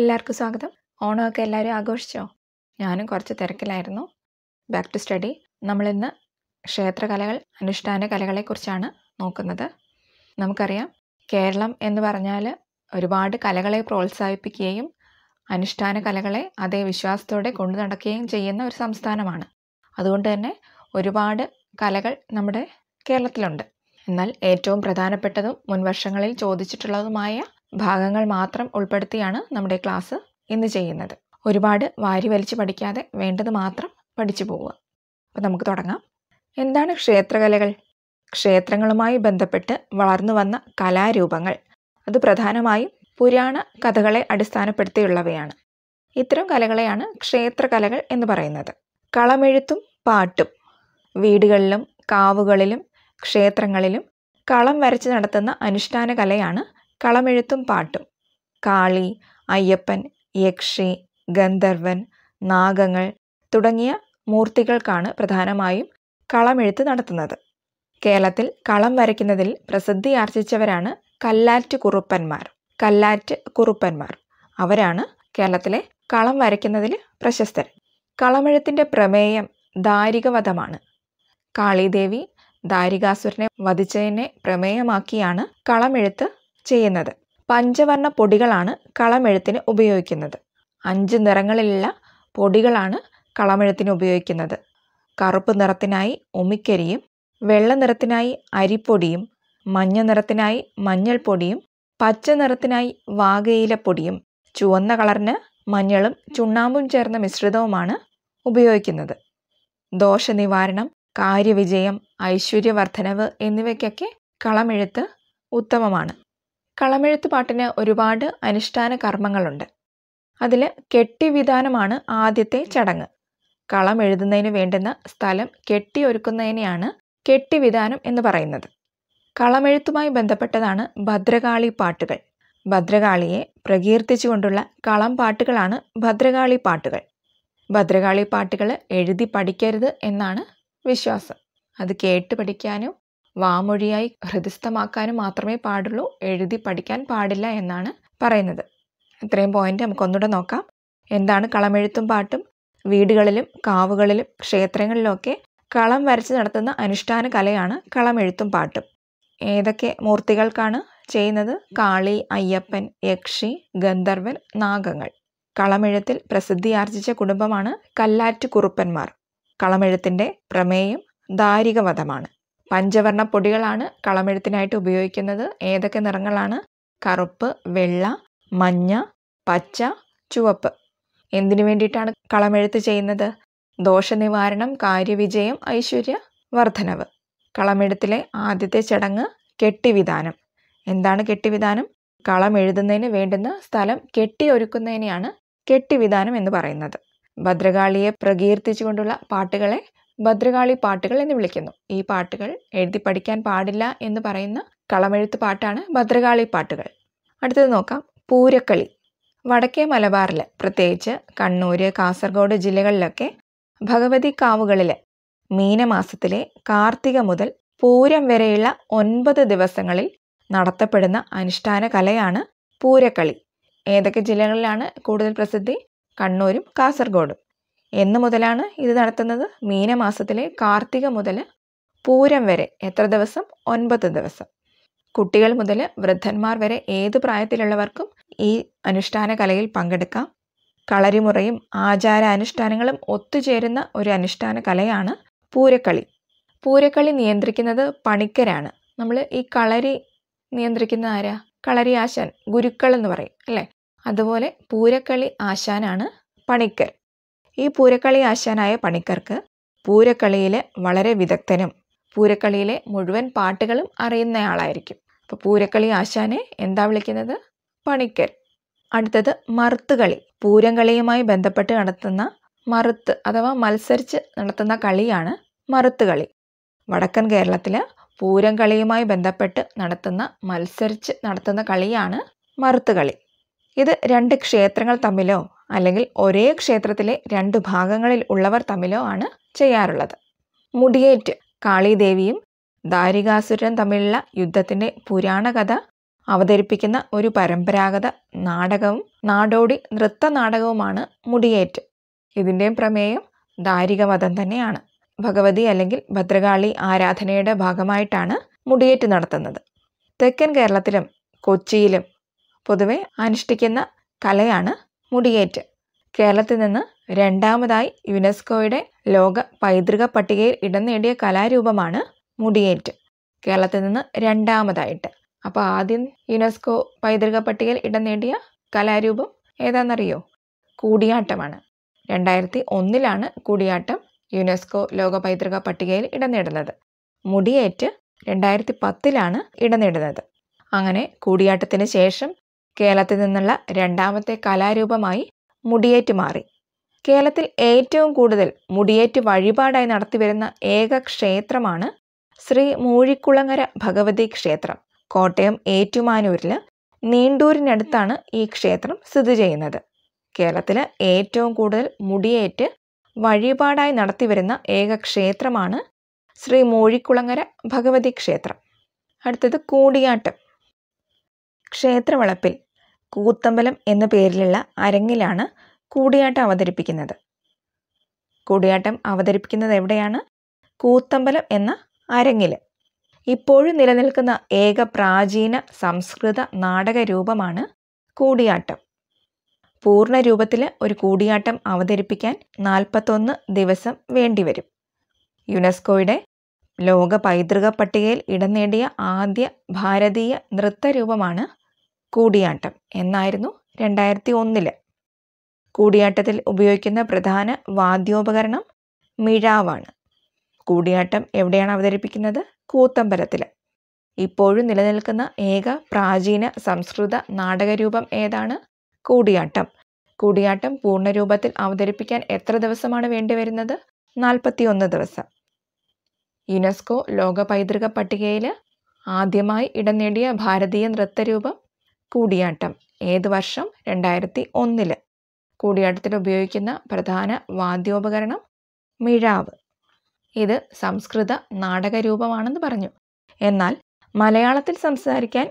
എല്ലാവർക്കും സ്വാഗതം ഓണമൊക്കെ എല്ലാവരും ആഘോഷിച്ചോ ഞാനും കുറച്ച് തിരക്കിലായിരുന്നു ബാക്ക് ടു സ്റ്റഡി നമ്മളിന്ന് ക്ഷേത്രകലകൾ അനുഷ്ഠാന കലകളെക്കുറിച്ചാണ് നോക്കുന്നത് നമുക്കറിയാം കേരളം എന്ന് പറഞ്ഞാൽ ഒരുപാട് കലകളെ പ്രോത്സാഹിപ്പിക്കുകയും അനുഷ്ഠാന കലകളെ അതേ വിശ്വാസത്തോടെ കൊണ്ടു നടക്കുകയും ചെയ്യുന്ന ഒരു സംസ്ഥാനമാണ് അതുകൊണ്ട് തന്നെ ഒരുപാട് കലകൾ നമ്മുടെ കേരളത്തിലുണ്ട് എന്നാൽ ഏറ്റവും പ്രധാനപ്പെട്ടതും മുൻവർഷങ്ങളിൽ ചോദിച്ചിട്ടുള്ളതുമായ ഭാഗങ്ങൾ മാത്രം ഉൾപ്പെടുത്തിയാണ് നമ്മുടെ ക്ലാസ് ഇന്ന് ചെയ്യുന്നത് ഒരുപാട് വാരി വലിച്ച് പഠിക്കാതെ വേണ്ടത് മാത്രം പഠിച്ചു പോവുക അപ്പോൾ നമുക്ക് തുടങ്ങാം എന്താണ് ക്ഷേത്രകലകൾ ക്ഷേത്രങ്ങളുമായി ബന്ധപ്പെട്ട് വളർന്നു വന്ന കലാരൂപങ്ങൾ അത് പ്രധാനമായും പുരാണ കഥകളെ അടിസ്ഥാനപ്പെടുത്തിയുള്ളവയാണ് ഇത്തരം കലകളെയാണ് ക്ഷേത്രകലകൾ എന്ന് പറയുന്നത് കളമെഴുത്തും പാട്ടും വീടുകളിലും കാവുകളിലും ക്ഷേത്രങ്ങളിലും കളം വരച്ച് നടത്തുന്ന അനുഷ്ഠാന കലയാണ് കളമെഴുത്തും പാട്ടും കാളി അയ്യപ്പൻ യക്ഷി ഗന്ധർവൻ നാഗങ്ങൾ തുടങ്ങിയ മൂർത്തികൾക്കാണ് പ്രധാനമായും കളമെഴുത്ത് നടത്തുന്നത് കേരളത്തിൽ കളം വരയ്ക്കുന്നതിൽ ആർജിച്ചവരാണ് കല്ലാറ്റ് കുറുപ്പന്മാർ കല്ലാറ്റ് കുറുപ്പന്മാർ അവരാണ് കേരളത്തിലെ കളം വരയ്ക്കുന്നതിൽ പ്രശസ്തർ കളമെഴുത്തിൻ്റെ പ്രമേയം ദാരികവധമാണ് കാളിദേവി ദാരികാസുരനെ വധിച്ചതിനെ പ്രമേയമാക്കിയാണ് കളമെഴുത്ത് ചെയ്യുന്നത് പഞ്ചവർണ്ണ പൊടികളാണ് കളമെഴുത്തിന് ഉപയോഗിക്കുന്നത് അഞ്ച് നിറങ്ങളിലുള്ള പൊടികളാണ് കളമെഴുത്തിന് ഉപയോഗിക്കുന്നത് കറുപ്പ് നിറത്തിനായി ഉമിക്കരിയും വെള്ള നിറത്തിനായി അരിപ്പൊടിയും മഞ്ഞ നിറത്തിനായി മഞ്ഞൾപ്പൊടിയും പച്ച നിറത്തിനായി വാകയിലപ്പൊടിയും ചുവന്ന കളറിന് മഞ്ഞളും ചുണ്ണാമ്പും ചേർന്ന മിശ്രിതവുമാണ് ഉപയോഗിക്കുന്നത് ദോഷ നിവാരണം കാര്യവിജയം ഐശ്വര്യവർദ്ധനവ് എന്നിവയ്ക്കൊക്കെ കളമെഴുത്ത് ഉത്തമമാണ് കളമെഴുത്ത് പാട്ടിന് ഒരുപാട് അനുഷ്ഠാന കർമ്മങ്ങളുണ്ട് അതിൽ കെട്ടിവിധാനമാണ് ആദ്യത്തെ ചടങ്ങ് കളം എഴുതുന്നതിന് വേണ്ടുന്ന സ്ഥലം കെട്ടിയൊരുക്കുന്നതിനെയാണ് കെട്ടിവിധാനം എന്ന് പറയുന്നത് കളമെഴുത്തുമായി ബന്ധപ്പെട്ടതാണ് ഭദ്രകാളി പാട്ടുകൾ ഭദ്രകാളിയെ പ്രകീർത്തിച്ചുകൊണ്ടുള്ള കളം പാട്ടുകളാണ് ഭദ്രകാളി പാട്ടുകൾ ഭദ്രകാളി പാട്ടുകൾ എഴുതി പഠിക്കരുത് എന്നാണ് വിശ്വാസം അത് കേട്ട് പഠിക്കാനും വാമൊഴിയായി ഹൃദയസ്ഥമാക്കാനും മാത്രമേ പാടുള്ളൂ എഴുതി പഠിക്കാൻ പാടില്ല എന്നാണ് പറയുന്നത് ഇത്രയും പോയിന്റ് നമുക്കൊന്നുകൂടെ നോക്കാം എന്താണ് കളമെഴുത്തും പാട്ടും വീടുകളിലും കാവുകളിലും ക്ഷേത്രങ്ങളിലുമൊക്കെ കളം വരച്ച് നടത്തുന്ന അനുഷ്ഠാന കലയാണ് കളമെഴുത്തും പാട്ടും ഏതൊക്കെ മൂർത്തികൾക്കാണ് ചെയ്യുന്നത് കാളി അയ്യപ്പൻ യക്ഷി ഗന്ധർവൻ നാഗങ്ങൾ കളമെഴുത്തിൽ പ്രസിദ്ധിയാർജിച്ച കുടുംബമാണ് കല്ലാറ്റ് കുറുപ്പന്മാർ കളമെഴുത്തിൻ്റെ പ്രമേയം ദാരികവധമാണ് പഞ്ചവർണ്ണ പൊടികളാണ് കളമെഴുത്തിനായിട്ട് ഉപയോഗിക്കുന്നത് ഏതൊക്കെ നിറങ്ങളാണ് കറുപ്പ് വെള്ള മഞ്ഞ പച്ച ചുവപ്പ് എന്തിനു വേണ്ടിയിട്ടാണ് കളമെഴുത്ത് ചെയ്യുന്നത് ദോഷനിവാരണം കാര്യവിജയം ഐശ്വര്യ വർധനവ് കളമെഴുത്തിലെ ആദ്യത്തെ ചടങ്ങ് കെട്ടിവിധാനം എന്താണ് കെട്ടിവിധാനം കളം എഴുതുന്നതിന് വേണ്ടുന്ന സ്ഥലം കെട്ടിയൊരുക്കുന്നതിനെയാണ് കെട്ടിവിധാനം എന്ന് പറയുന്നത് ഭദ്രകാളിയെ പ്രകീർത്തിച്ചുകൊണ്ടുള്ള പാട്ടുകളെ ഭദ്രകാളി പാട്ടുകൾ എന്ന് വിളിക്കുന്നു ഈ പാട്ടുകൾ എഴുതി പഠിക്കാൻ പാടില്ല എന്ന് പറയുന്ന കളമെഴുത്ത് പാട്ടാണ് ഭദ്രകാളി പാട്ടുകൾ അടുത്തത് നോക്കാം പൂരക്കളി വടക്കേ മലബാറിൽ പ്രത്യേകിച്ച് കണ്ണൂര് കാസർഗോഡ് ജില്ലകളിലൊക്കെ ഭഗവതി കാവുകളിലെ മീനമാസത്തിലെ കാർത്തിക മുതൽ പൂരം വരെയുള്ള ഒൻപത് ദിവസങ്ങളിൽ നടത്തപ്പെടുന്ന അനുഷ്ഠാന കലയാണ് പൂരക്കളി ഏതൊക്കെ ജില്ലകളിലാണ് കൂടുതൽ പ്രസിദ്ധി കണ്ണൂരും കാസർഗോഡും എന്നു മുതലാണ് ഇത് നടത്തുന്നത് മീനമാസത്തിലെ കാർത്തിക മുതൽ പൂരം വരെ എത്ര ദിവസം ഒൻപത് ദിവസം കുട്ടികൾ മുതൽ വൃദ്ധന്മാർ വരെ ഏത് പ്രായത്തിലുള്ളവർക്കും ഈ അനുഷ്ഠാന കലയിൽ പങ്കെടുക്കാം കളരിമുറയും ആചാരാനുഷ്ഠാനങ്ങളും ഒത്തുചേരുന്ന ഒരു അനുഷ്ഠാന കലയാണ് പൂരക്കളി പൂരക്കളി നിയന്ത്രിക്കുന്നത് പണിക്കരാണ് നമ്മൾ ഈ കളരി നിയന്ത്രിക്കുന്ന ആരാ കളരി ആശാൻ ഗുരുക്കൾ എന്ന് പറയും അല്ലേ അതുപോലെ പൂരക്കളി ആശാനാണ് പണിക്കർ ഈ പൂരക്കളി ആശാനായ പണിക്കർക്ക് പൂരക്കളിയിൽ വളരെ വിദഗ്ധനും പൂരക്കളിയിലെ മുഴുവൻ പാട്ടുകളും അറിയുന്നയാളായിരിക്കും അപ്പോൾ പൂരക്കളി ആശാനെ എന്താ വിളിക്കുന്നത് പണിക്കർ അടുത്തത് മറുത്തുകളി പൂരം കളിയുമായി ബന്ധപ്പെട്ട് നടത്തുന്ന മറുത്ത് അഥവാ മത്സരിച്ച് നടത്തുന്ന കളിയാണ് മറുത്തുകളി വടക്കൻ കേരളത്തിൽ പൂരം കളിയുമായി ബന്ധപ്പെട്ട് നടത്തുന്ന മത്സരിച്ച് നടത്തുന്ന കളിയാണ് മറുത്തുകളി ഇത് രണ്ട് ക്ഷേത്രങ്ങൾ തമ്മിലോ അല്ലെങ്കിൽ ഒരേ ക്ഷേത്രത്തിലെ രണ്ട് ഭാഗങ്ങളിൽ ഉള്ളവർ തമ്മിലോ ആണ് ചെയ്യാറുള്ളത് മുടിയേറ്റ് കാളിദേവിയും ദാരികാസുരൻ തമ്മിലുള്ള യുദ്ധത്തിൻ്റെ പുരാണകഥ അവതരിപ്പിക്കുന്ന ഒരു പരമ്പരാഗത നാടകവും നാടോടി നൃത്ത നാടകവുമാണ് മുടിയേറ്റ് ഇതിൻ്റെയും പ്രമേയം ദാരികവധം തന്നെയാണ് ഭഗവതി അല്ലെങ്കിൽ ഭദ്രകാളി ആരാധനയുടെ ഭാഗമായിട്ടാണ് മുടിയേറ്റ് നടത്തുന്നത് തെക്കൻ കേരളത്തിലും കൊച്ചിയിലും പൊതുവെ അനുഷ്ഠിക്കുന്ന കലയാണ് മുടിയേറ്റ് കേരളത്തിൽ നിന്ന് രണ്ടാമതായി യുനെസ്കോയുടെ ലോക പൈതൃക പട്ടികയിൽ ഇടം നേടിയ കലാരൂപമാണ് മുടിയേറ്റ് കേരളത്തിൽ നിന്ന് രണ്ടാമതായിട്ട് അപ്പോൾ ആദ്യം യുനെസ്കോ പൈതൃക പട്ടികയിൽ ഇടം നേടിയ കലാരൂപം ഏതാണെന്നറിയോ കൂടിയാട്ടമാണ് രണ്ടായിരത്തി ഒന്നിലാണ് കൂടിയാട്ടം യുനെസ്കോ ലോക പൈതൃക പട്ടികയിൽ ഇടം നേടുന്നത് മുടിയേറ്റ് രണ്ടായിരത്തി പത്തിലാണ് ഇടം നേടുന്നത് അങ്ങനെ കൂടിയാട്ടത്തിന് ശേഷം കേരളത്തിൽ നിന്നുള്ള രണ്ടാമത്തെ കലാരൂപമായി മുടിയേറ്റ് മാറി കേരളത്തിൽ ഏറ്റവും കൂടുതൽ മുടിയേറ്റ് വഴിപാടായി നടത്തിവരുന്ന ഏക ക്ഷേത്രമാണ് ശ്രീ മൂഴിക്കുളങ്ങര ഭഗവതി ക്ഷേത്രം കോട്ടയം ഏറ്റുമാനൂരിൽ നീണ്ടൂരിനടുത്താണ് ഈ ക്ഷേത്രം സ്ഥിതി ചെയ്യുന്നത് കേരളത്തിൽ ഏറ്റവും കൂടുതൽ മുടിയേറ്റ് വഴിപാടായി നടത്തിവരുന്ന ഏക ക്ഷേത്രമാണ് ശ്രീ മൂഴിക്കുളങ്ങര ഭഗവതി ക്ഷേത്രം അടുത്തത് കൂടിയാട്ടം ക്ഷേത്രവളപ്പിൽ കൂത്തമ്പലം എന്ന പേരിലുള്ള അരങ്ങിലാണ് കൂടിയാട്ടം അവതരിപ്പിക്കുന്നത് കൂടിയാട്ടം അവതരിപ്പിക്കുന്നത് എവിടെയാണ് കൂത്തമ്പലം എന്ന അരങ്ങിൽ ഇപ്പോഴും നിലനിൽക്കുന്ന ഏക പ്രാചീന സംസ്കൃത നാടക രൂപമാണ് കൂടിയാട്ടം പൂർണ്ണ രൂപത്തിൽ ഒരു കൂടിയാട്ടം അവതരിപ്പിക്കാൻ നാൽപ്പത്തൊന്ന് ദിവസം വേണ്ടിവരും യുനെസ്കോയുടെ ലോക പൈതൃക പട്ടികയിൽ ഇടം നേടിയ ആദ്യ ഭാരതീയ നൃത്തരൂപമാണ് കൂടിയാട്ടം എന്നായിരുന്നു രണ്ടായിരത്തി ഒന്നില് കൂടിയാട്ടത്തിൽ ഉപയോഗിക്കുന്ന പ്രധാന വാദ്യോപകരണം മിഴാവാണ് കൂടിയാട്ടം എവിടെയാണ് അവതരിപ്പിക്കുന്നത് കൂത്തമ്പലത്തിൽ ഇപ്പോഴും നിലനിൽക്കുന്ന ഏക പ്രാചീന സംസ്കൃത നാടകരൂപം ഏതാണ് കൂടിയാട്ടം കൂടിയാട്ടം പൂർണ്ണരൂപത്തിൽ അവതരിപ്പിക്കാൻ എത്ര ദിവസമാണ് വേണ്ടിവരുന്നത് നാൽപ്പത്തിയൊന്ന് ദിവസം യുനെസ്കോ ലോക പൈതൃക പട്ടികയിൽ ആദ്യമായി ഇടം നേടിയ ഭാരതീയ നൃത്തരൂപം കൂടിയാട്ടം ഏത് വർഷം രണ്ടായിരത്തി ഒന്നിൽ കൂടിയാട്ടത്തിൽ ഉപയോഗിക്കുന്ന പ്രധാന വാദ്യോപകരണം മിഴാവ് ഇത് സംസ്കൃത നാടകരൂപമാണെന്ന് പറഞ്ഞു എന്നാൽ മലയാളത്തിൽ സംസാരിക്കാൻ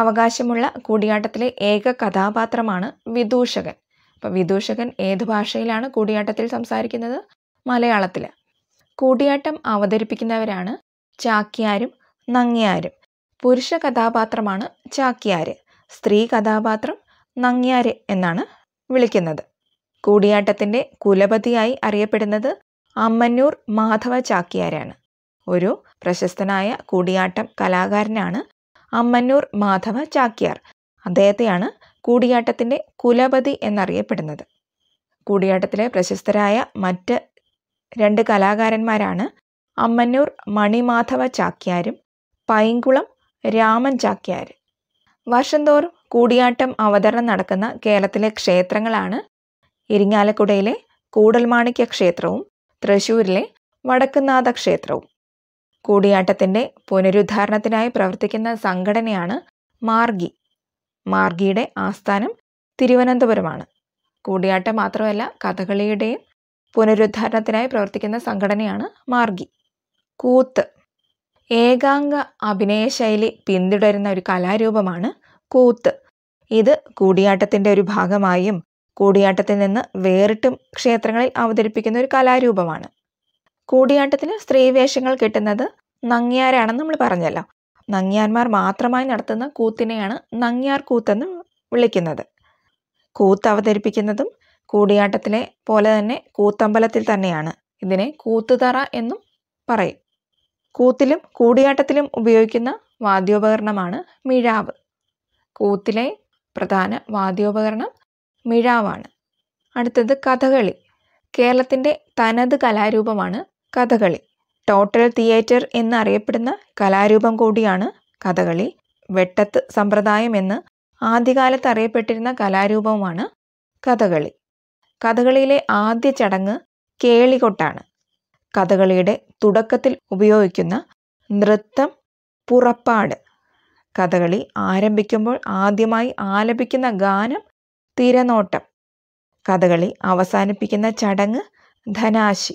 അവകാശമുള്ള കൂടിയാട്ടത്തിലെ ഏക കഥാപാത്രമാണ് വിദൂഷകൻ അപ്പോൾ വിദൂഷകൻ ഏത് ഭാഷയിലാണ് കൂടിയാട്ടത്തിൽ സംസാരിക്കുന്നത് മലയാളത്തിൽ കൂടിയാട്ടം അവതരിപ്പിക്കുന്നവരാണ് ചാക്യാരും നങ്ങ്യാരും പുരുഷ കഥാപാത്രമാണ് ചാക്യാര് സ്ത്രീ കഥാപാത്രം നങ്യാരെ എന്നാണ് വിളിക്കുന്നത് കൂടിയാട്ടത്തിൻ്റെ കുലപതിയായി അറിയപ്പെടുന്നത് അമ്മന്നൂർ മാധവ ചാക്യാരാണ് ഒരു പ്രശസ്തനായ കൂടിയാട്ടം കലാകാരനാണ് അമ്മന്നൂർ മാധവ ചാക്യാർ അദ്ദേഹത്തെയാണ് കൂടിയാട്ടത്തിൻ്റെ കുലപതി എന്നറിയപ്പെടുന്നത് കൂടിയാട്ടത്തിലെ പ്രശസ്തരായ മറ്റ് രണ്ട് കലാകാരന്മാരാണ് അമ്മന്നൂർ മണിമാധവ ചാക്യാരും പൈങ്കുളം രാമൻ ചാക്യാരും വർഷംതോറും കൂടിയാട്ടം അവതരണം നടക്കുന്ന കേരളത്തിലെ ക്ഷേത്രങ്ങളാണ് ഇരിങ്ങാലക്കുടയിലെ കൂടൽമാണിക്യ ക്ഷേത്രവും തൃശൂരിലെ വടക്കുന്നാഥ ക്ഷേത്രവും കൂടിയാട്ടത്തിൻ്റെ പുനരുദ്ധാരണത്തിനായി പ്രവർത്തിക്കുന്ന സംഘടനയാണ് മാർഗി മാർഗിയുടെ ആസ്ഥാനം തിരുവനന്തപുരമാണ് കൂടിയാട്ടം മാത്രമല്ല കഥകളിയുടെയും പുനരുദ്ധാരണത്തിനായി പ്രവർത്തിക്കുന്ന സംഘടനയാണ് മാർഗി കൂത്ത് ഏകാംഗ അഭിനയശൈലി പിന്തുടരുന്ന ഒരു കലാരൂപമാണ് കൂത്ത് ഇത് കൂടിയാട്ടത്തിൻ്റെ ഒരു ഭാഗമായും കൂടിയാട്ടത്തിൽ നിന്ന് വേറിട്ടും ക്ഷേത്രങ്ങളിൽ അവതരിപ്പിക്കുന്ന ഒരു കലാരൂപമാണ് കൂടിയാട്ടത്തിന് സ്ത്രീവേഷങ്ങൾ കിട്ടുന്നത് നങ്ങിയാരാണെന്ന് നമ്മൾ പറഞ്ഞല്ലോ നങ്ങിയാന്മാർ മാത്രമായി നടത്തുന്ന കൂത്തിനെയാണ് നങ്ങ്യാർ കൂത്തെന്ന് വിളിക്കുന്നത് കൂത്ത് അവതരിപ്പിക്കുന്നതും കൂടിയാട്ടത്തിലെ പോലെ തന്നെ കൂത്തമ്പലത്തിൽ തന്നെയാണ് ഇതിനെ കൂത്തുതറ എന്നും പറയും കൂത്തിലും കൂടിയാട്ടത്തിലും ഉപയോഗിക്കുന്ന വാദ്യോപകരണമാണ് മിഴാവ് കൂത്തിലെ പ്രധാന വാദ്യോപകരണം മിഴാവാണ് അടുത്തത് കഥകളി കേരളത്തിൻ്റെ തനത് കലാരൂപമാണ് കഥകളി ടോട്ടൽ തിയേറ്റർ എന്നറിയപ്പെടുന്ന കലാരൂപം കൂടിയാണ് കഥകളി വെട്ടത്ത് സമ്പ്രദായം എന്ന് ആദ്യകാലത്ത് അറിയപ്പെട്ടിരുന്ന കലാരൂപവുമാണ് കഥകളി കഥകളിയിലെ ആദ്യ ചടങ്ങ് കേളികൊട്ടാണ് കഥകളിയുടെ തുടക്കത്തിൽ ഉപയോഗിക്കുന്ന നൃത്തം പുറപ്പാട് കഥകളി ആരംഭിക്കുമ്പോൾ ആദ്യമായി ആലപിക്കുന്ന ഗാനം തിരനോട്ടം കഥകളി അവസാനിപ്പിക്കുന്ന ചടങ്ങ് ധനാശി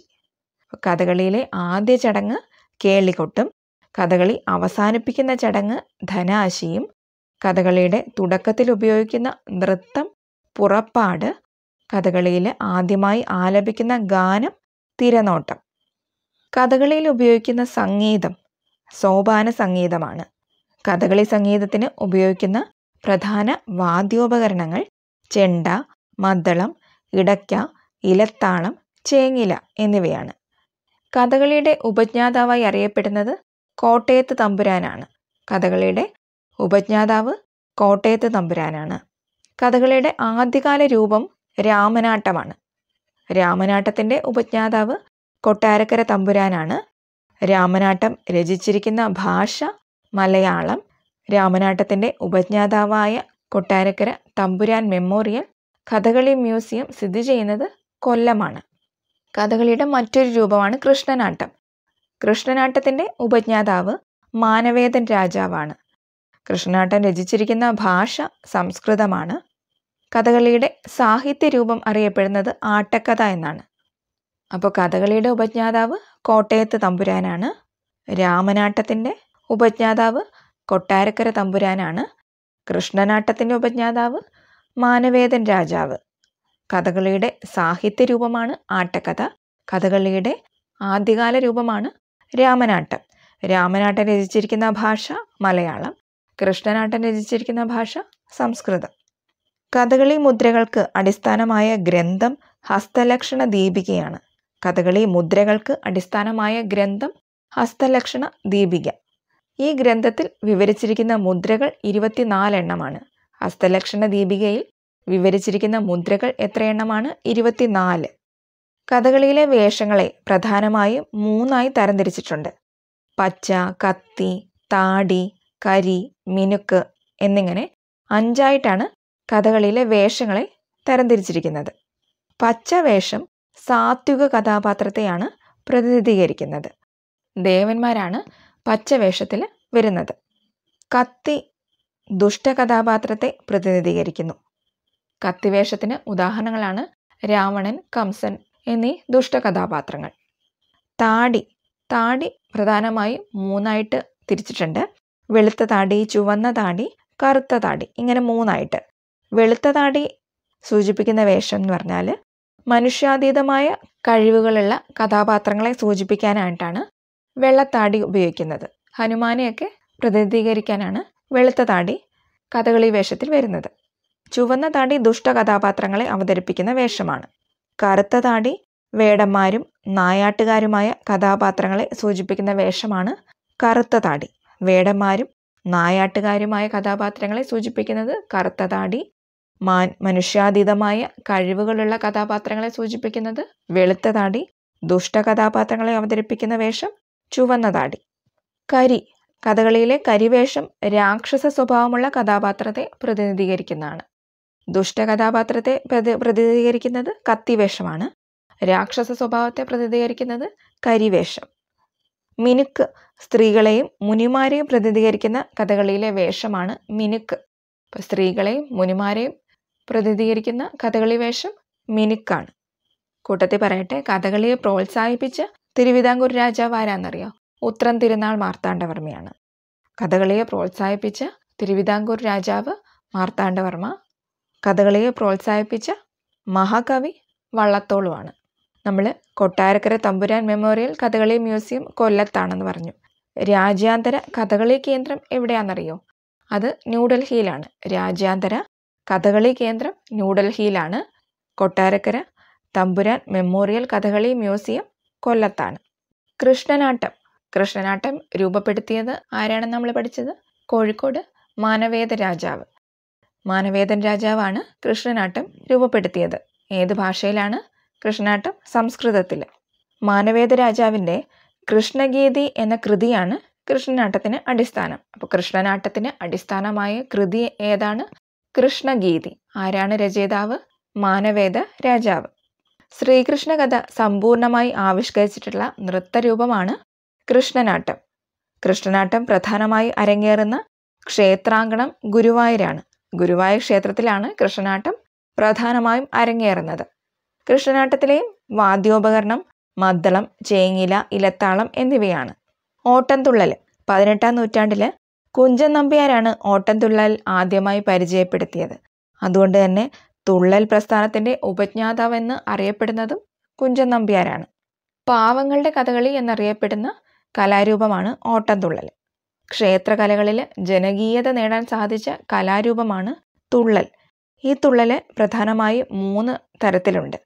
കഥകളിയിലെ ആദ്യ ചടങ്ങ് കേളികൊട്ടും കഥകളി അവസാനിപ്പിക്കുന്ന ചടങ്ങ് ധനാശിയും കഥകളിയുടെ തുടക്കത്തിൽ ഉപയോഗിക്കുന്ന നൃത്തം പുറപ്പാട് കഥകളിയിൽ ആദ്യമായി ആലപിക്കുന്ന ഗാനം തിരനോട്ടം കഥകളിയിൽ ഉപയോഗിക്കുന്ന സംഗീതം സോപാന സംഗീതമാണ് കഥകളി സംഗീതത്തിന് ഉപയോഗിക്കുന്ന പ്രധാന വാദ്യോപകരണങ്ങൾ ചെണ്ട മദ്ദളം ഇടയ്ക്ക ഇലത്താളം ചേങ്ങില എന്നിവയാണ് കഥകളിയുടെ ഉപജ്ഞാതാവായി അറിയപ്പെടുന്നത് കോട്ടയത്ത് തമ്പുരാനാണ് കഥകളിയുടെ ഉപജ്ഞാതാവ് കോട്ടയത്ത് തമ്പുരാനാണ് കഥകളിയുടെ ആദ്യകാല രൂപം രാമനാട്ടമാണ് രാമനാട്ടത്തിൻ്റെ ഉപജ്ഞാതാവ് കൊട്ടാരക്കര തമ്പുരാനാണ് രാമനാട്ടം രചിച്ചിരിക്കുന്ന ഭാഷ മലയാളം രാമനാട്ടത്തിൻ്റെ ഉപജ്ഞാതാവായ കൊട്ടാരക്കര തമ്പുരാൻ മെമ്മോറിയൽ കഥകളി മ്യൂസിയം സ്ഥിതി ചെയ്യുന്നത് കൊല്ലമാണ് കഥകളിയുടെ മറ്റൊരു രൂപമാണ് കൃഷ്ണനാട്ടം കൃഷ്ണനാട്ടത്തിൻ്റെ ഉപജ്ഞാതാവ് മാനവേദൻ രാജാവാണ് കൃഷ്ണനാട്ടം രചിച്ചിരിക്കുന്ന ഭാഷ സംസ്കൃതമാണ് കഥകളിയുടെ സാഹിത്യരൂപം അറിയപ്പെടുന്നത് ആട്ടക്കഥ എന്നാണ് അപ്പോൾ കഥകളിയുടെ ഉപജ്ഞാതാവ് കോട്ടയത്ത് തമ്പുരാനാണ് രാമനാട്ടത്തിൻ്റെ ഉപജ്ഞാതാവ് കൊട്ടാരക്കര തമ്പുരാനാണ് കൃഷ്ണനാട്ടത്തിൻ്റെ ഉപജ്ഞാതാവ് മാനവേദൻ രാജാവ് കഥകളിയുടെ സാഹിത്യ രൂപമാണ് ആട്ടക്കഥ കഥകളിയുടെ ആദ്യകാല രൂപമാണ് രാമനാട്ടം രാമനാട്ടം രചിച്ചിരിക്കുന്ന ഭാഷ മലയാളം കൃഷ്ണനാട്ടം രചിച്ചിരിക്കുന്ന ഭാഷ സംസ്കൃതം കഥകളി മുദ്രകൾക്ക് അടിസ്ഥാനമായ ഗ്രന്ഥം ഹസ്തലക്ഷണ ദീപികയാണ് കഥകളി മുദ്രകൾക്ക് അടിസ്ഥാനമായ ഗ്രന്ഥം ഹസ്തലക്ഷണ ദീപിക ഈ ഗ്രന്ഥത്തിൽ വിവരിച്ചിരിക്കുന്ന മുദ്രകൾ ഇരുപത്തിനാലെണ്ണമാണ് ഹസ്തലക്ഷണ ദീപികയിൽ വിവരിച്ചിരിക്കുന്ന മുദ്രകൾ എത്രയെണ്ണമാണ് ഇരുപത്തിനാല് കഥകളിയിലെ വേഷങ്ങളെ പ്രധാനമായും മൂന്നായി തരംതിരിച്ചിട്ടുണ്ട് പച്ച കത്തി താടി കരി മിനുക്ക് എന്നിങ്ങനെ അഞ്ചായിട്ടാണ് കഥകളിയിലെ വേഷങ്ങളെ തരംതിരിച്ചിരിക്കുന്നത് പച്ചവേഷം സാത്വിക കഥാപാത്രത്തെയാണ് പ്രതിനിധീകരിക്കുന്നത് ദേവന്മാരാണ് പച്ചവേഷത്തിൽ വരുന്നത് കത്തി ദുഷ്ടകഥാപാത്രത്തെ പ്രതിനിധീകരിക്കുന്നു കത്തിവേഷത്തിന് ഉദാഹരണങ്ങളാണ് രാവണൻ കംസൻ എന്നീ ദുഷ്ടകഥാപാത്രങ്ങൾ താടി താടി പ്രധാനമായും മൂന്നായിട്ട് തിരിച്ചിട്ടുണ്ട് വെളുത്ത താടി ചുവന്ന താടി കറുത്ത താടി ഇങ്ങനെ മൂന്നായിട്ട് വെളുത്ത താടി സൂചിപ്പിക്കുന്ന വേഷം എന്ന് പറഞ്ഞാൽ മനുഷ്യാതീതമായ കഴിവുകളുള്ള കഥാപാത്രങ്ങളെ സൂചിപ്പിക്കാനായിട്ടാണ് വെള്ളത്താടി ഉപയോഗിക്കുന്നത് ഹനുമാനെയൊക്കെ പ്രതിനിധീകരിക്കാനാണ് വെളുത്ത താടി കഥകളി വേഷത്തിൽ വരുന്നത് ചുവന്ന താടി ദുഷ്ട കഥാപാത്രങ്ങളെ അവതരിപ്പിക്കുന്ന വേഷമാണ് കറുത്ത താടി വേടന്മാരും നായാട്ടുകാരുമായ കഥാപാത്രങ്ങളെ സൂചിപ്പിക്കുന്ന വേഷമാണ് കറുത്ത താടി വേടന്മാരും നായാട്ടുകാരുമായ കഥാപാത്രങ്ങളെ സൂചിപ്പിക്കുന്നത് കറുത്ത താടി മാൻ മനുഷ്യാതീതമായ കഴിവുകളുള്ള കഥാപാത്രങ്ങളെ സൂചിപ്പിക്കുന്നത് വെളുത്ത താടി ദുഷ്ട കഥാപാത്രങ്ങളെ അവതരിപ്പിക്കുന്ന വേഷം ചുവന്ന താടി കരി കഥകളിയിലെ കരിവേഷം രാക്ഷസ സ്വഭാവമുള്ള കഥാപാത്രത്തെ പ്രതിനിധീകരിക്കുന്നതാണ് ദുഷ്ട കഥാപാത്രത്തെ പ്രതിനിധീകരിക്കുന്നത് കത്തിവേഷമാണ് രാക്ഷസ സ്വഭാവത്തെ പ്രതിനിധീകരിക്കുന്നത് കരിവേഷം മിനുക്ക് സ്ത്രീകളെയും മുനിമാരെയും പ്രതിനിധീകരിക്കുന്ന കഥകളിയിലെ വേഷമാണ് മിനുക്ക് സ്ത്രീകളെയും മുനിമാരെയും പ്രതിനിധീകരിക്കുന്ന കഥകളി വേഷം മിനുക്കാണ് കൂട്ടത്തിൽ പറയട്ടെ കഥകളിയെ പ്രോത്സാഹിപ്പിച്ച തിരുവിതാംകൂർ രാജാവ് ആരാന്നറിയോ ഉത്രം തിരുനാൾ മാർത്താണ്ഡവർമ്മയാണ് കഥകളിയെ പ്രോത്സാഹിപ്പിച്ച തിരുവിതാംകൂർ രാജാവ് മാർത്താണ്ഡവർമ്മ കഥകളിയെ പ്രോത്സാഹിപ്പിച്ച മഹാകവി വള്ളത്തോളുമാണ് നമ്മൾ കൊട്ടാരക്കര തമ്പുരാൻ മെമ്മോറിയൽ കഥകളി മ്യൂസിയം കൊല്ലത്താണെന്ന് പറഞ്ഞു രാജ്യാന്തര കഥകളി കേന്ദ്രം എവിടെയാണെന്നറിയോ അത് ന്യൂഡൽഹിയിലാണ് രാജ്യാന്തര കഥകളി കേന്ദ്രം ന്യൂഡൽഹിയിലാണ് കൊട്ടാരക്കര തമ്പുരാൻ മെമ്മോറിയൽ കഥകളി മ്യൂസിയം കൊല്ലത്താണ് കൃഷ്ണനാട്ടം കൃഷ്ണനാട്ടം രൂപപ്പെടുത്തിയത് ആരാണ് നമ്മൾ പഠിച്ചത് കോഴിക്കോട് മാനവേദ രാജാവ് മാനവേദൻ രാജാവാണ് കൃഷ്ണനാട്ടം രൂപപ്പെടുത്തിയത് ഏത് ഭാഷയിലാണ് കൃഷ്ണനാട്ടം സംസ്കൃതത്തിൽ മാനവേദ രാജാവിൻ്റെ കൃഷ്ണഗീതി എന്ന കൃതിയാണ് കൃഷ്ണനാട്ടത്തിന് അടിസ്ഥാനം അപ്പോൾ കൃഷ്ണനാട്ടത്തിന് അടിസ്ഥാനമായ കൃതി ഏതാണ് കൃഷ്ണഗീതി ആരാണ് രചയിതാവ് മാനവേദ രാജാവ് ശ്രീകൃഷ്ണ കഥ സമ്പൂർണമായി ആവിഷ്കരിച്ചിട്ടുള്ള നൃത്തരൂപമാണ് കൃഷ്ണനാട്ടം കൃഷ്ണനാട്ടം പ്രധാനമായി അരങ്ങേറുന്ന ക്ഷേത്രാങ്കണം ഗുരുവായൂരാണ് ഗുരുവായൂർ ക്ഷേത്രത്തിലാണ് കൃഷ്ണനാട്ടം പ്രധാനമായും അരങ്ങേറുന്നത് കൃഷ്ണനാട്ടത്തിലെയും വാദ്യോപകരണം മദ്ദളം ചേങ്ങില ഇലത്താളം എന്നിവയാണ് ഓട്ടംതുള്ളൽ പതിനെട്ടാം നൂറ്റാണ്ടില് കുഞ്ചൻ നമ്പ്യാരാണ് ഓട്ടംതുള്ളൽ ആദ്യമായി പരിചയപ്പെടുത്തിയത് അതുകൊണ്ട് തന്നെ തുള്ളൽ പ്രസ്ഥാനത്തിൻ്റെ ഉപജ്ഞാതാവെന്ന് അറിയപ്പെടുന്നതും കുഞ്ചൻ നമ്പ്യാരാണ് പാവങ്ങളുടെ കഥകളി എന്നറിയപ്പെടുന്ന കലാരൂപമാണ് ഓട്ടംതുള്ളൽ ക്ഷേത്രകലകളിൽ ജനകീയത നേടാൻ സാധിച്ച കലാരൂപമാണ് തുള്ളൽ ഈ തുള്ളല് പ്രധാനമായും മൂന്ന് തരത്തിലുണ്ട്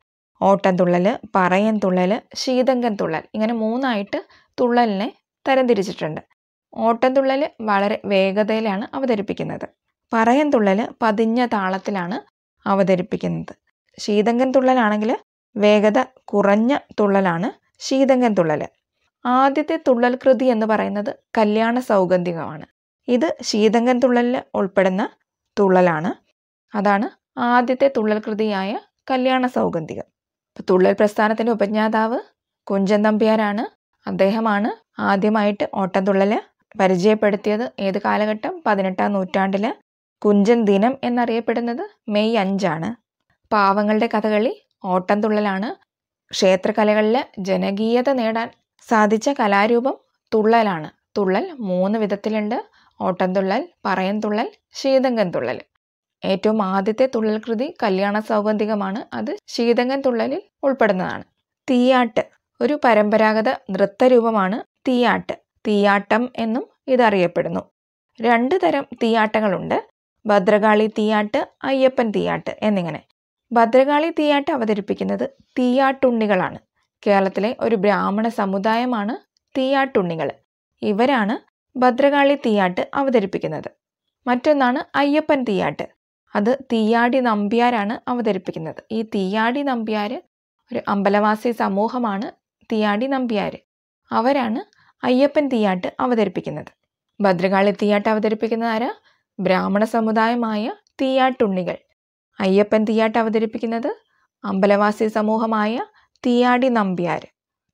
ഓട്ടംതുള്ളൽ പറയൻ തുള്ളൽ ശീതങ്കൻ തുള്ളൽ ഇങ്ങനെ മൂന്നായിട്ട് തുള്ളലിനെ തരംതിരിച്ചിട്ടുണ്ട് ഓട്ടന്തുള്ളൽ വളരെ വേഗതയിലാണ് അവതരിപ്പിക്കുന്നത് പറയൻ തുള്ളൽ പതിഞ്ഞ താളത്തിലാണ് അവതരിപ്പിക്കുന്നത് ശീതങ്കൻ തുള്ളലാണെങ്കിൽ വേഗത കുറഞ്ഞ തുള്ളലാണ് ശീതങ്കൻ തുള്ളൽ ആദ്യത്തെ തുള്ളൽ കൃതി എന്ന് പറയുന്നത് കല്യാണ സൗഗന്ധികമാണ് ഇത് ശീതങ്കൻ തുള്ളലിൽ ഉൾപ്പെടുന്ന തുള്ളലാണ് അതാണ് ആദ്യത്തെ തുള്ളൽ കൃതിയായ കല്യാണ സൗഗന്ധികം തുള്ളൽ പ്രസ്ഥാനത്തിൻ്റെ ഉപജ്ഞാതാവ് കുഞ്ചൻ നമ്പ്യാരാണ് അദ്ദേഹമാണ് ആദ്യമായിട്ട് ഓട്ടം തുള്ളൽ പരിചയപ്പെടുത്തിയത് ഏത് കാലഘട്ടം പതിനെട്ടാം നൂറ്റാണ്ടിൽ കുഞ്ചൻ ദിനം എന്നറിയപ്പെടുന്നത് മെയ് അഞ്ചാണ് പാവങ്ങളുടെ കഥകളി ഓട്ടംതുള്ളലാണ് ക്ഷേത്രകലകളിൽ ജനകീയത നേടാൻ സാധിച്ച കലാരൂപം തുള്ളലാണ് തുള്ളൽ മൂന്ന് വിധത്തിലുണ്ട് ഓട്ടംതുള്ളൽ പറയൻതുള്ളൽ ശീതങ്കൻ തുള്ളൽ ഏറ്റവും ആദ്യത്തെ തുള്ളൽ കൃതി കല്യാണ സൗഗന്ധികമാണ് അത് ശീതങ്കൻ തുള്ളലിൽ ഉൾപ്പെടുന്നതാണ് തീയാട്ട് ഒരു പരമ്പരാഗത നൃത്തരൂപമാണ് തീയാട്ട് തീയാട്ടം എന്നും ഇതറിയപ്പെടുന്നു രണ്ട് തരം തീയാട്ടങ്ങളുണ്ട് ഭദ്രകാളി തീയാട്ട് അയ്യപ്പൻ തീയാട്ട് എന്നിങ്ങനെ ഭദ്രകാളി തീയാട്ട് അവതരിപ്പിക്കുന്നത് തീയാട്ടുണ്ണികളാണ് കേരളത്തിലെ ഒരു ബ്രാഹ്മണ സമുദായമാണ് തീയാട്ടുണ്ണികൾ ഇവരാണ് ഭദ്രകാളി തീയാട്ട് അവതരിപ്പിക്കുന്നത് മറ്റൊന്നാണ് അയ്യപ്പൻ തീയാട്ട് അത് തീയാടി നമ്പ്യാരാണ് അവതരിപ്പിക്കുന്നത് ഈ തീയാടി നമ്പ്യാർ ഒരു അമ്പലവാസി സമൂഹമാണ് തീയാടി നമ്പ്യാർ അവരാണ് അയ്യപ്പൻ തീയാട്ട് അവതരിപ്പിക്കുന്നത് ഭദ്രകാളി തീയാട്ട് അവതരിപ്പിക്കുന്ന ആരാ ബ്രാഹ്മണ സമുദായമായ തീയാട്ടുണ്ണികൾ അയ്യപ്പൻ തീയാട്ട് അവതരിപ്പിക്കുന്നത് അമ്പലവാസി സമൂഹമായ തീയാടി നമ്പ്യാർ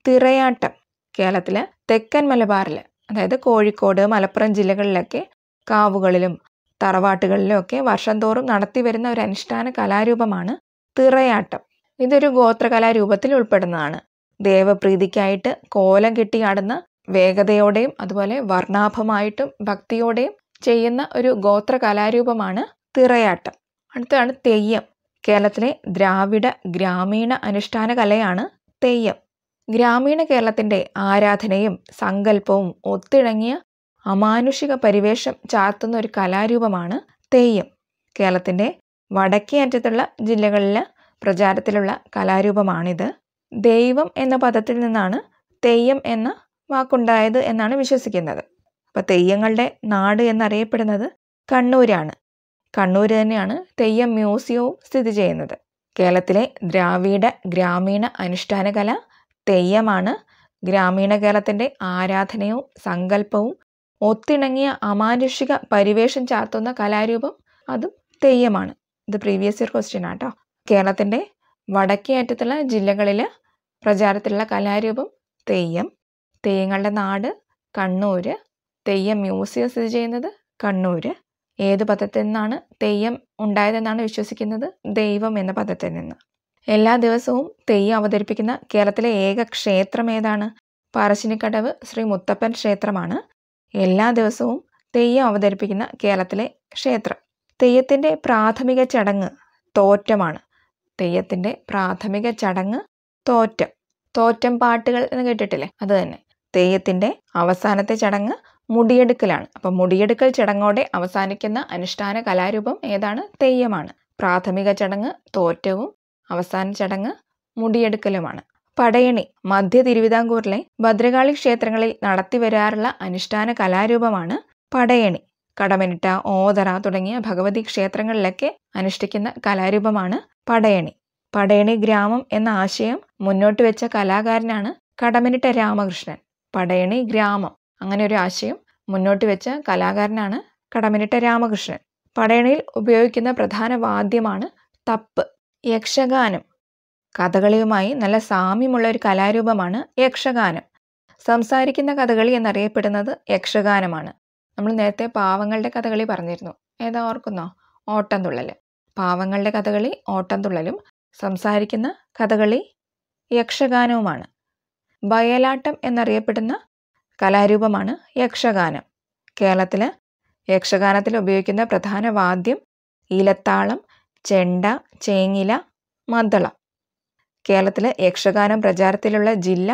തിറയാട്ടം കേരളത്തിലെ തെക്കൻ മലബാറിൽ അതായത് കോഴിക്കോട് മലപ്പുറം ജില്ലകളിലൊക്കെ കാവുകളിലും തറവാട്ടുകളിലും ഒക്കെ വർഷം തോറും നടത്തി വരുന്ന ഒരു അനുഷ്ഠാന കലാരൂപമാണ് തിറയാട്ടം ഇതൊരു ഗോത്രകലാരൂപത്തിൽ ഉൾപ്പെടുന്നതാണ് ദേവപ്രീതിക്കായിട്ട് കോലം കെട്ടിയാടുന്ന വേഗതയോടെയും അതുപോലെ വർണ്ണാഭമായിട്ടും ഭക്തിയോടെയും ചെയ്യുന്ന ഒരു ഗോത്ര കലാരൂപമാണ് തിറയാട്ടം അടുത്തതാണ് തെയ്യം കേരളത്തിലെ ദ്രാവിഡ ഗ്രാമീണ അനുഷ്ഠാന കലയാണ് തെയ്യം ഗ്രാമീണ കേരളത്തിൻ്റെ ആരാധനയും സങ്കല്പവും ഒത്തിണങ്ങിയ അമാനുഷിക പരിവേഷം ചാർത്തുന്ന ഒരു കലാരൂപമാണ് തെയ്യം കേരളത്തിൻ്റെ വടക്കേ അറ്റത്തുള്ള ജില്ലകളിൽ പ്രചാരത്തിലുള്ള കലാരൂപമാണിത് ദൈവം എന്ന പദത്തിൽ നിന്നാണ് തെയ്യം എന്ന വാക്കുണ്ടായത് എന്നാണ് വിശ്വസിക്കുന്നത് അപ്പോൾ തെയ്യങ്ങളുടെ നാട് എന്നറിയപ്പെടുന്നത് കണ്ണൂരാണ് കണ്ണൂർ തന്നെയാണ് തെയ്യം മ്യൂസിയവും സ്ഥിതി ചെയ്യുന്നത് കേരളത്തിലെ ദ്രാവിഡ ഗ്രാമീണ അനുഷ്ഠാന കല തെയ്യമാണ് ഗ്രാമീണ കേരളത്തിൻ്റെ ആരാധനയും സങ്കല്പവും ഒത്തിണങ്ങിയ അമാനുഷിക പരിവേഷം ചാർത്തുന്ന കലാരൂപം അതും തെയ്യമാണ് ഇത് പ്രീവിയസ് ഇയർ ക്വസ്റ്റ്യൻ ആട്ടോ കേരളത്തിൻ്റെ വടക്കേ അറ്റത്തുള്ള ജില്ലകളിൽ പ്രചാരത്തിലുള്ള കലാരൂപം തെയ്യം തെയ്യങ്ങളുടെ നാട് കണ്ണൂർ തെയ്യം മ്യൂസിയം സ്ഥിതി ചെയ്യുന്നത് കണ്ണൂർ ഏത് പദത്തിൽ നിന്നാണ് തെയ്യം ഉണ്ടായതെന്നാണ് വിശ്വസിക്കുന്നത് ദൈവം എന്ന പദത്തിൽ നിന്ന് എല്ലാ ദിവസവും തെയ്യം അവതരിപ്പിക്കുന്ന കേരളത്തിലെ ഏക ക്ഷേത്രം ഏതാണ് പറശ്ശിനിക്കടവ് ശ്രീ മുത്തപ്പൻ ക്ഷേത്രമാണ് എല്ലാ ദിവസവും തെയ്യം അവതരിപ്പിക്കുന്ന കേരളത്തിലെ ക്ഷേത്രം തെയ്യത്തിൻ്റെ പ്രാഥമിക ചടങ്ങ് തോറ്റമാണ് തെയ്യത്തിൻ്റെ പ്രാഥമിക ചടങ്ങ് തോറ്റം തോറ്റം പാട്ടുകൾ എന്ന് കേട്ടിട്ടില്ലേ അത് തന്നെ തെയ്യത്തിൻ്റെ അവസാനത്തെ ചടങ്ങ് മുടിയെടുക്കലാണ് അപ്പോൾ മുടിയെടുക്കൽ ചടങ്ങോടെ അവസാനിക്കുന്ന അനുഷ്ഠാന കലാരൂപം ഏതാണ് തെയ്യമാണ് പ്രാഥമിക ചടങ്ങ് തോറ്റവും അവസാന ചടങ്ങ് മുടിയെടുക്കലുമാണ് പടയണി മധ്യ തിരുവിതാംകൂറിലെ ഭദ്രകാളി ക്ഷേത്രങ്ങളിൽ നടത്തിവരാറുള്ള അനുഷ്ഠാന കലാരൂപമാണ് പടയണി കടമനിട്ട ഓതറ തുടങ്ങിയ ഭഗവതി ക്ഷേത്രങ്ങളിലൊക്കെ അനുഷ്ഠിക്കുന്ന കലാരൂപമാണ് പടയണി പടയണി ഗ്രാമം എന്ന ആശയം മുന്നോട്ട് വെച്ച കലാകാരനാണ് കടമനിട്ട രാമകൃഷ്ണൻ പടയണി ഗ്രാമം അങ്ങനെ ഒരു ആശയം മുന്നോട്ട് വെച്ച കലാകാരനാണ് കടമിനിട്ട രാമകൃഷ്ണൻ പടയണിയിൽ ഉപയോഗിക്കുന്ന പ്രധാന വാദ്യമാണ് തപ്പ് യക്ഷഗാനം കഥകളിയുമായി നല്ല സാമ്യമുള്ള ഒരു കലാരൂപമാണ് യക്ഷഗാനം സംസാരിക്കുന്ന കഥകളി എന്നറിയപ്പെടുന്നത് യക്ഷഗാനമാണ് നമ്മൾ നേരത്തെ പാവങ്ങളുടെ കഥകളി പറഞ്ഞിരുന്നു ഏതാ ഓർക്കുന്നോ ഓട്ടംതുള്ളൽ പാവങ്ങളുടെ കഥകളി ഓട്ടംതുള്ളലും സംസാരിക്കുന്ന കഥകളി യക്ഷഗാനവുമാണ് ബയലാട്ടം എന്നറിയപ്പെടുന്ന കലാരൂപമാണ് യക്ഷഗാനം കേരളത്തിൽ യക്ഷഗാനത്തിൽ ഉപയോഗിക്കുന്ന പ്രധാന വാദ്യം ഈലത്താളം ചെണ്ട ചേങ്ങില മദ്ദള കേരളത്തിലെ യക്ഷഗാനം പ്രചാരത്തിലുള്ള ജില്ല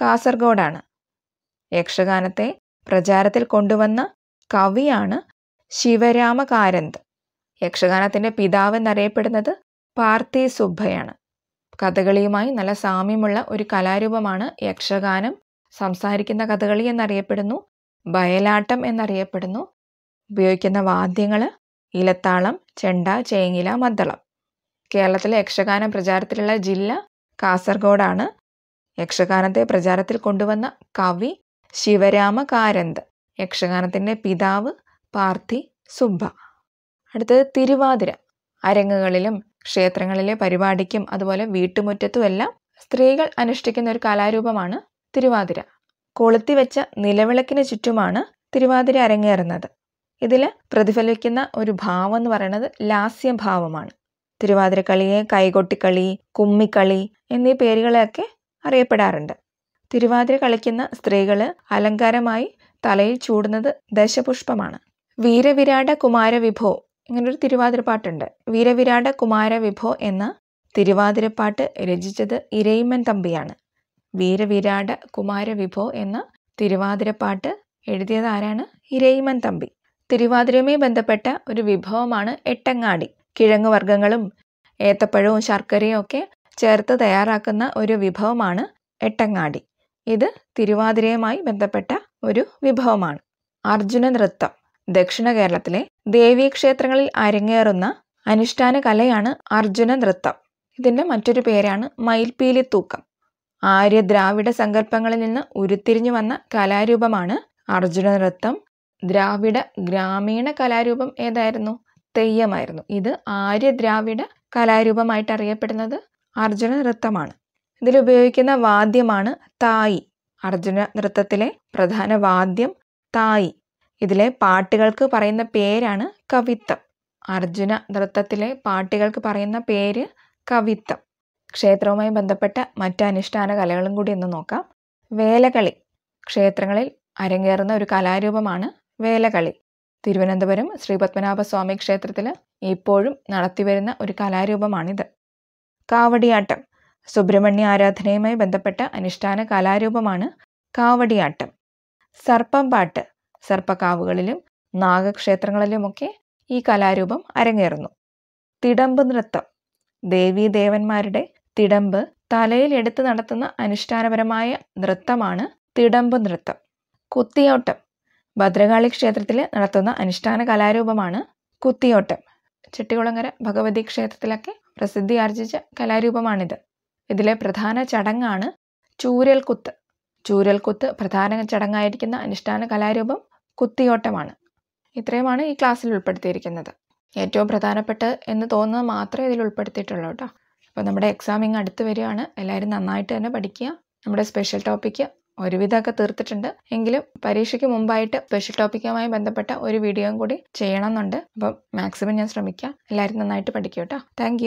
കാസർഗോഡാണ് യക്ഷഗാനത്തെ പ്രചാരത്തിൽ കൊണ്ടുവന്ന കവിയാണ് ശിവരാമകാരന്ത് യക്ഷഗാനത്തിൻ്റെ പിതാവ് എന്നറിയപ്പെടുന്നത് പാർത്ഥി സുബ്ബയാണ് കഥകളിയുമായി നല്ല സാമ്യമുള്ള ഒരു കലാരൂപമാണ് യക്ഷഗാനം സംസാരിക്കുന്ന കഥകളി എന്നറിയപ്പെടുന്നു ബയലാട്ടം എന്നറിയപ്പെടുന്നു ഉപയോഗിക്കുന്ന വാദ്യങ്ങൾ ഇലത്താളം ചെണ്ട ചേങ്ങില മദ്ദളം കേരളത്തിലെ യക്ഷഗാന പ്രചാരത്തിലുള്ള ജില്ല കാസർഗോഡാണ് യക്ഷഗാനത്തെ പ്രചാരത്തിൽ കൊണ്ടുവന്ന കവി ശിവരാമ കാരന്ത് യക്ഷഗാനത്തിൻ്റെ പിതാവ് പാർത്ഥി സുബ്ബ അടുത്തത് തിരുവാതിര അരങ്ങുകളിലും ക്ഷേത്രങ്ങളിലെ പരിപാടിക്കും അതുപോലെ വീട്ടുമുറ്റത്തുമെല്ലാം സ്ത്രീകൾ അനുഷ്ഠിക്കുന്ന ഒരു കലാരൂപമാണ് തിരുവാതിര കൊളുത്തി വെച്ച നിലവിളക്കിന് ചുറ്റുമാണ് തിരുവാതിര അരങ്ങേറുന്നത് ഇതിൽ പ്രതിഫലിക്കുന്ന ഒരു ഭാവം എന്ന് പറയുന്നത് ലാസ്യഭാവമാണ് തിരുവാതിരക്കളിയെ കൈകൊട്ടിക്കളി കുമ്മിക്കളി എന്നീ പേരുകളെയൊക്കെ അറിയപ്പെടാറുണ്ട് തിരുവാതിര കളിക്കുന്ന സ്ത്രീകൾ അലങ്കാരമായി തലയിൽ ചൂടുന്നത് ദശപുഷ്പമാണ് വീരവിരാട കുമാരവിഭോ ഇങ്ങനൊരു തിരുവാതിരപ്പാട്ടുണ്ട് വീരവിരാട കുമാര വിഭോ എന്ന തിരുവാതിരപ്പാട്ട് രചിച്ചത് ഇരയിമൻ തമ്പിയാണ് വീരവിരാട കുമാര വിഭോ എന്ന തിരുവാതിരപ്പാട്ട് എഴുതിയത് ആരാണ് ഇരയിമൻ തമ്പി തിരുവാതിരയുമായി ബന്ധപ്പെട്ട ഒരു വിഭവമാണ് എട്ടങ്ങാടി കിഴങ്ങ് വർഗ്ഗങ്ങളും ഏത്തപ്പഴവും ശർക്കരയും ഒക്കെ ചേർത്ത് തയ്യാറാക്കുന്ന ഒരു വിഭവമാണ് എട്ടങ്ങാടി ഇത് തിരുവാതിരയുമായി ബന്ധപ്പെട്ട ഒരു വിഭവമാണ് അർജുന നൃത്തം ദക്ഷിണ കേരളത്തിലെ ദേവീക്ഷേത്രങ്ങളിൽ അരങ്ങേറുന്ന അനുഷ്ഠാന കലയാണ് അർജുന നൃത്തം ഇതിൻ്റെ മറ്റൊരു പേരാണ് മയിൽപീലി തൂക്കം ആര്യ ദ്രാവിഡ സങ്കല്പങ്ങളിൽ നിന്ന് ഉരുത്തിരിഞ്ഞു വന്ന കലാരൂപമാണ് അർജുന നൃത്തം ദ്രാവിഡ ഗ്രാമീണ കലാരൂപം ഏതായിരുന്നു തെയ്യമായിരുന്നു ഇത് ആര്യ ദ്രാവിഡ കലാരൂപമായിട്ട് അറിയപ്പെടുന്നത് അർജുന നൃത്തമാണ് ഇതിലുപയോഗിക്കുന്ന വാദ്യമാണ് തായി അർജുന നൃത്തത്തിലെ പ്രധാന വാദ്യം തായി ഇതിലെ പാട്ടുകൾക്ക് പറയുന്ന പേരാണ് കവിത്തം അർജുന നൃത്തത്തിലെ പാട്ടുകൾക്ക് പറയുന്ന പേര് കവിത്തം ക്ഷേത്രവുമായി ബന്ധപ്പെട്ട മറ്റ് അനുഷ്ഠാന കലകളും കൂടി ഒന്ന് നോക്കാം വേലകളി ക്ഷേത്രങ്ങളിൽ അരങ്ങേറുന്ന ഒരു കലാരൂപമാണ് വേലകളി തിരുവനന്തപുരം ശ്രീ സ്വാമി ക്ഷേത്രത്തിൽ ഇപ്പോഴും നടത്തിവരുന്ന ഒരു കലാരൂപമാണിത് കാവടിയാട്ടം സുബ്രഹ്മണ്യ ആരാധനയുമായി ബന്ധപ്പെട്ട അനുഷ്ഠാന കലാരൂപമാണ് കാവടിയാട്ടം സർപ്പം പാട്ട് സർപ്പക്കാവുകളിലും നാഗക്ഷേത്രങ്ങളിലുമൊക്കെ ഈ കലാരൂപം അരങ്ങേറുന്നു തിടമ്പ് നൃത്തം ദേവീദേവന്മാരുടെ തിടമ്പ് തലയിൽ എടുത്ത് നടത്തുന്ന അനുഷ്ഠാനപരമായ നൃത്തമാണ് തിടമ്പ് നൃത്തം കുത്തിയോട്ടം ഭദ്രകാളി ക്ഷേത്രത്തിൽ നടത്തുന്ന അനുഷ്ഠാന കലാരൂപമാണ് കുത്തിയോട്ടം ചെട്ടികുളങ്ങര ഭഗവതി ക്ഷേത്രത്തിലൊക്കെ പ്രസിദ്ധി ആർജിച്ച കലാരൂപമാണിത് ഇതിലെ പ്രധാന ചടങ്ങാണ് ചൂരൽകുത്ത് ചൂരൽകുത്ത് പ്രധാന ചടങ്ങായിരിക്കുന്ന അനുഷ്ഠാന കലാരൂപം കുത്തിയോട്ടമാണ് ഇത്രയുമാണ് ഈ ക്ലാസ്സിൽ ഉൾപ്പെടുത്തിയിരിക്കുന്നത് ഏറ്റവും പ്രധാനപ്പെട്ട എന്ന് തോന്നുന്നത് മാത്രമേ ഇതിൽ ഉൾപ്പെടുത്തിയിട്ടുള്ളൂ കേട്ടോ അപ്പോൾ നമ്മുടെ എക്സാം ഇങ്ങ് അടുത്ത് വരികയാണ് എല്ലാവരും നന്നായിട്ട് തന്നെ പഠിക്കുക നമ്മുടെ സ്പെഷ്യൽ ടോപ്പിക്ക് ഒരുവിധമൊക്കെ തീർത്തിട്ടുണ്ട് എങ്കിലും പരീക്ഷയ്ക്ക് മുമ്പായിട്ട് സ്പെഷ്യൽ ടോപ്പിക്കുമായി ബന്ധപ്പെട്ട ഒരു വീഡിയോയും കൂടി ചെയ്യണമെന്നുണ്ട് അപ്പം മാക്സിമം ഞാൻ ശ്രമിക്കാം എല്ലാവരും നന്നായിട്ട് പഠിക്കൂ കേട്ടോ താങ്ക്